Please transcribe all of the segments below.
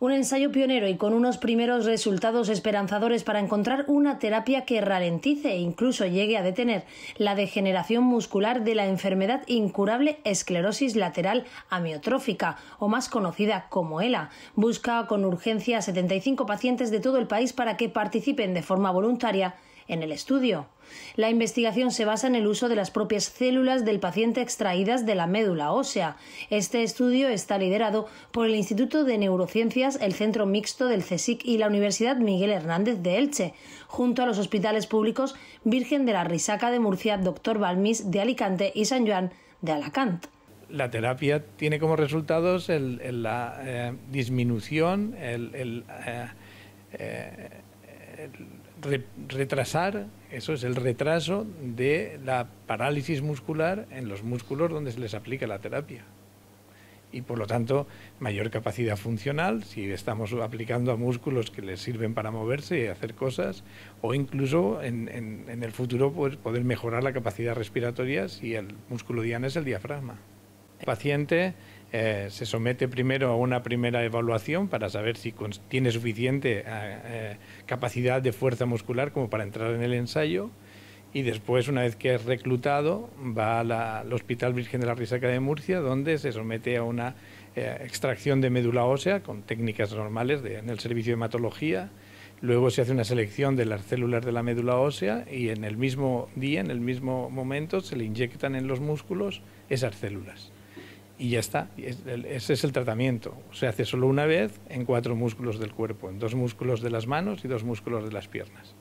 Un ensayo pionero y con unos primeros resultados esperanzadores para encontrar una terapia que ralentice e incluso llegue a detener la degeneración muscular de la enfermedad incurable esclerosis lateral amiotrófica, o más conocida como ELA. Busca con urgencia a 75 pacientes de todo el país para que participen de forma voluntaria en el estudio. La investigación se basa en el uso de las propias células del paciente extraídas de la médula ósea. Este estudio está liderado por el Instituto de Neurociencias, el Centro Mixto del CSIC y la Universidad Miguel Hernández de Elche, junto a los hospitales públicos Virgen de la Risaca de Murcia, Doctor Balmis de Alicante y San Juan de Alacant. La terapia tiene como resultados la eh, disminución, eh, eh, retrasar, eso es el retraso de la parálisis muscular en los músculos donde se les aplica la terapia. Y por lo tanto, mayor capacidad funcional si estamos aplicando a músculos que les sirven para moverse y hacer cosas, o incluso en, el futuro pues, poder mejorar la capacidad respiratoria si el músculo diana es el diafragma. El paciente eh, se somete primero a una primera evaluación para saber si tiene suficiente eh, eh, capacidad de fuerza muscular como para entrar en el ensayo y después, una vez que es reclutado, va al Hospital Virgen de la Risaca de Murcia, donde se somete a una extracción de médula ósea con técnicas normales en el servicio de hematología. Luego se hace una selección de las células de la médula ósea y en el mismo día, en el mismo momento, se le inyectan en los músculos esas células y ya está. Ese es el tratamiento. Se hace solo una vez en cuatro músculos del cuerpo, en dos músculos de las manos y dos músculos de las piernas.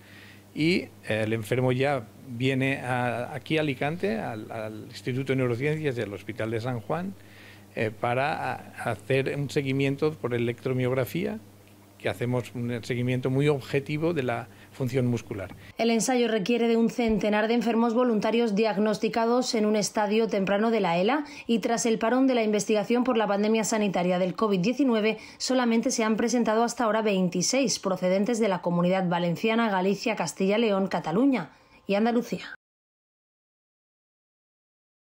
Y eh, el enfermo ya viene aquí a Alicante, al, Instituto de Neurociencias y al Hospital de San Juan, eh, para hacer un seguimiento por electromiografía que hacemos un seguimiento muy objetivo de la función muscular. El ensayo requiere de un centenar de enfermos voluntarios diagnosticados en un estadio temprano de la ELA y tras el parón de la investigación por la pandemia sanitaria del COVID-19 solamente se han presentado hasta ahora 26 procedentes de la comunidad valenciana, Galicia, Castilla, León, Cataluña y Andalucía.